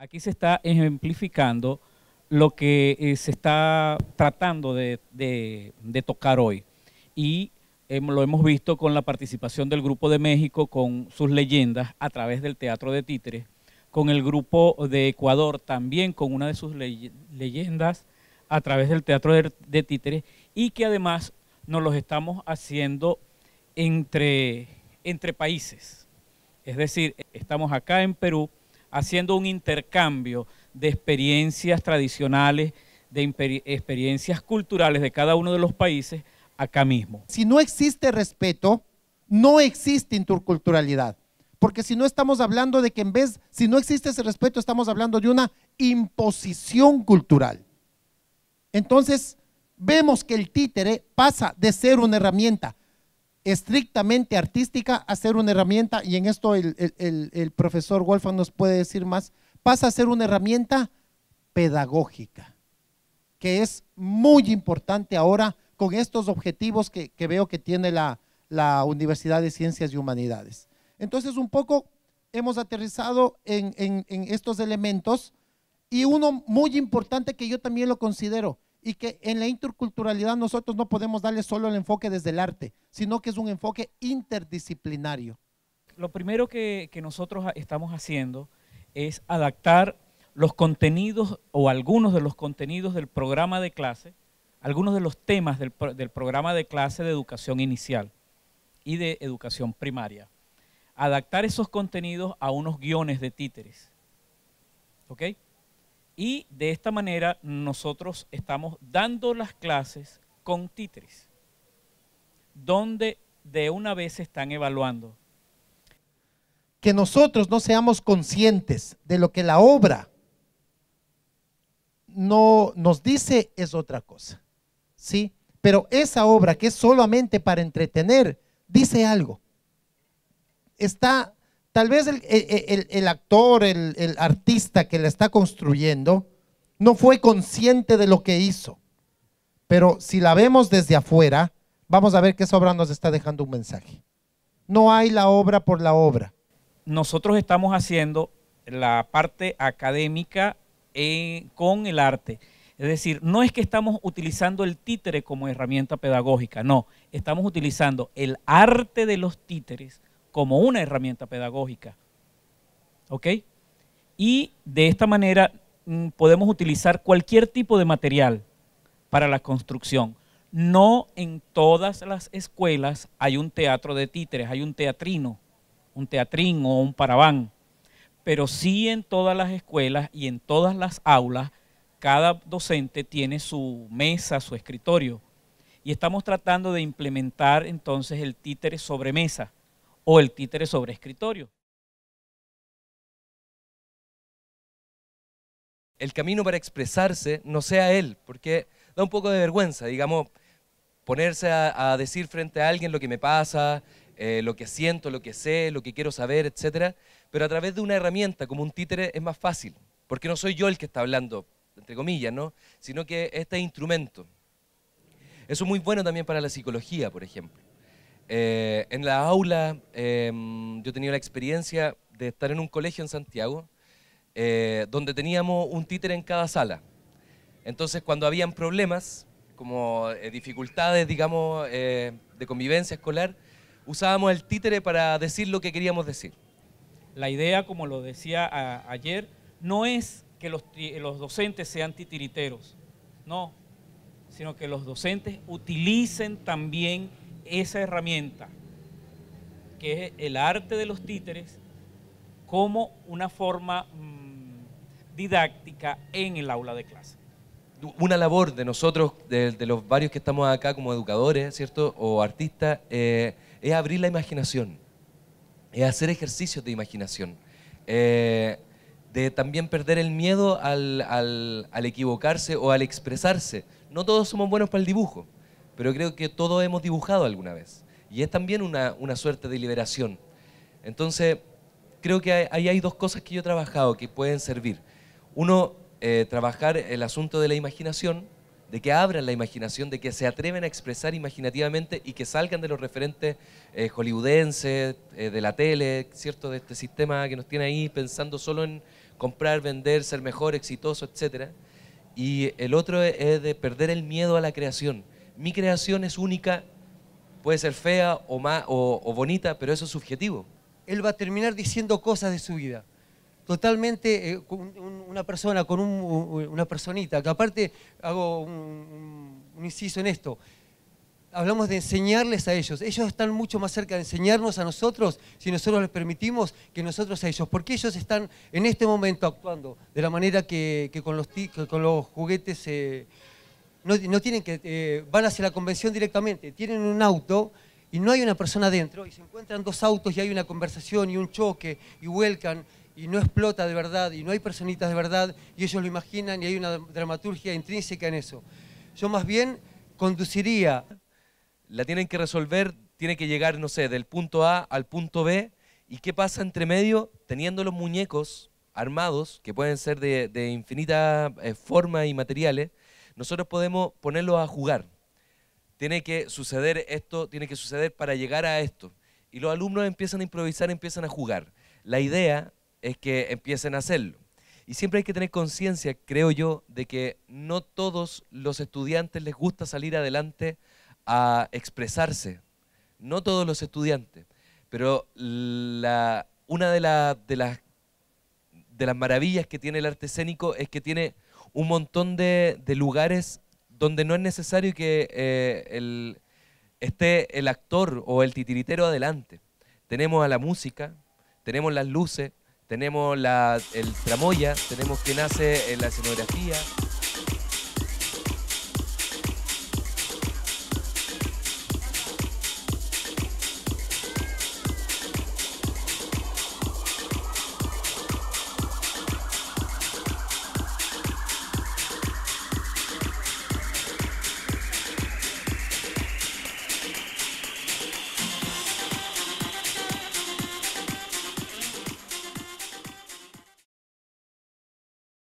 Aquí se está ejemplificando lo que eh, se está tratando de, tocar hoy. Y em, lo hemos visto con la participación del Grupo de México, con sus leyendas a través del Teatro de Títeres, con el Grupo de Ecuador también con una de sus leyendas a través del Teatro de, Títeres y que además nos los estamos haciendo entre países. Es decir, estamos acá en Perú, haciendo un intercambio de experiencias tradicionales, de experiencias culturales de cada uno de los países acá mismo. Si no existe respeto, no existe interculturalidad. Porque si no estamos hablando de que en vez, si no existe ese respeto, estamos hablando de una imposición cultural. Entonces, vemos que el títere pasa de ser una herramienta estrictamente artística a ser una herramienta, y en esto el, profesor Wolfgang nos puede decir más, pasa a ser una herramienta pedagógica, que es muy importante ahora con estos objetivos que, veo que tiene la, Universidad de Ciencias y Humanidades. Entonces, un poco hemos aterrizado en estos elementos y uno muy importante que yo también lo considero, y que en la interculturalidad nosotros no podemos darle solo el enfoque desde el arte, sino que es un enfoque interdisciplinario. Lo primero que, nosotros estamos haciendo es adaptar los contenidos o algunos de los contenidos del programa de clase, algunos de los temas del, del programa de clase de educación inicial y de educación primaria. Adaptar esos contenidos a unos guiones de títeres. ¿Ok? Y de esta manera nosotros estamos dando las clases con títeres, donde de una vez se están evaluando. Que nosotros no seamos conscientes de lo que la obra no nos dice es otra cosa. ¿Sí? Pero esa obra que es solamente para entretener, dice algo. Está Tal vez el, actor, el, artista que la está construyendo, no fue consciente de lo que hizo. Pero si la vemos desde afuera, vamos a ver que esa obra nos está dejando un mensaje. No hay la obra por la obra. Nosotros estamos haciendo la parte académica eh, con el arte. Es decir, no es que estamos utilizando el títere como herramienta pedagógica, no, estamos utilizando el arte de los títeres como una herramienta pedagógica. ¿Ok? Y de esta manera mm, podemos utilizar cualquier tipo de material para la construcción. No en todas las escuelas hay un teatro de títeres, hay un teatrino, un teatrín o un paraván, pero sí en todas las escuelas y en todas las aulas cada docente tiene su mesa, su escritorio. Y estamos tratando de implementar entonces el títere sobre mesa o el títere sobre escritorio. El camino para expresarse no sea él, porque da un poco de vergüenza, digamos, ponerse a, decir frente a alguien lo que me pasa, eh, lo que siento, lo que sé, lo que quiero saber, etc. Pero a través de una herramienta como un títere es más fácil, porque no soy yo el que está hablando, entre comillas, ¿no? sino que este instrumento. Eso es muy bueno también para la psicología, por ejemplo. Eh, en la aula em, yo tenía la experiencia de estar en un colegio en Santiago eh, donde teníamos un títere en cada sala. Entonces cuando habían problemas, como eh, dificultades, digamos, de convivencia escolar, usábamos el títere para decir lo que queríamos decir. La idea, como lo decía ayer, no es que los, los docentes sean titiriteros, no, sino que los docentes utilicen también esa herramienta, que es el arte de los títeres, como una forma mm, didáctica en el aula de clase. Una labor de nosotros, de, los varios que estamos acá como educadores, ¿cierto? O artistas, eh, es abrir la imaginación, es hacer ejercicios de imaginación. Eh, de también perder el miedo al, equivocarse o al expresarse. No todos somos buenos para el dibujo pero creo que todos hemos dibujado alguna vez. Y es también una, suerte de liberación. Entonces, creo que ahí hay dos cosas que yo he trabajado que pueden servir. Uno, eh, trabajar el asunto de la imaginación, de que abran la imaginación, de que se atreven a expresar imaginativamente y que salgan de los referentes eh, hollywoodenses, eh, de la tele, ¿cierto? De este sistema que nos tiene ahí pensando solo en comprar, vender, ser mejor, exitoso, etc. Y el otro es de perder el miedo a la creación mi creación es única, puede ser fea o, o, bonita, pero eso es subjetivo. Él va a terminar diciendo cosas de su vida totalmente eh, una persona con una personita, que aparte hago un, inciso en esto, hablamos de enseñarles a ellos, ellos están mucho más cerca de enseñarnos a nosotros si nosotros les permitimos que nosotros a ellos, porque ellos están en este momento actuando de la manera que, con, los, con los juguetes se no, tienen que, eh, van hacia la convención directamente, tienen un auto y no hay una persona dentro y se encuentran dos autos y hay una conversación y un choque y vuelcan y no explota de verdad y no hay personitas de verdad y ellos lo imaginan y hay una dramaturgia intrínseca en eso. Yo más bien conduciría. La tienen que resolver, tiene que llegar, no sé, del punto A al punto B y qué pasa entre medio teniendo los muñecos armados que pueden ser de, infinita eh, forma y materiales nosotros podemos ponerlos a jugar. Tiene que suceder esto, tiene que suceder para llegar a esto. Y los alumnos empiezan a improvisar, empiezan a jugar. La idea es que empiecen a hacerlo. Y siempre hay que tener conciencia, creo yo, de que no todos los estudiantes les gusta salir adelante a expresarse. No todos los estudiantes. Pero la, una de, de, las, de las maravillas que tiene el arte escénico es que tiene un montón de, lugares donde no es necesario que eh, esté el actor o el titiritero adelante. Tenemos a la música, tenemos las luces, tenemos la, el tramoya, tenemos quien hace la escenografía,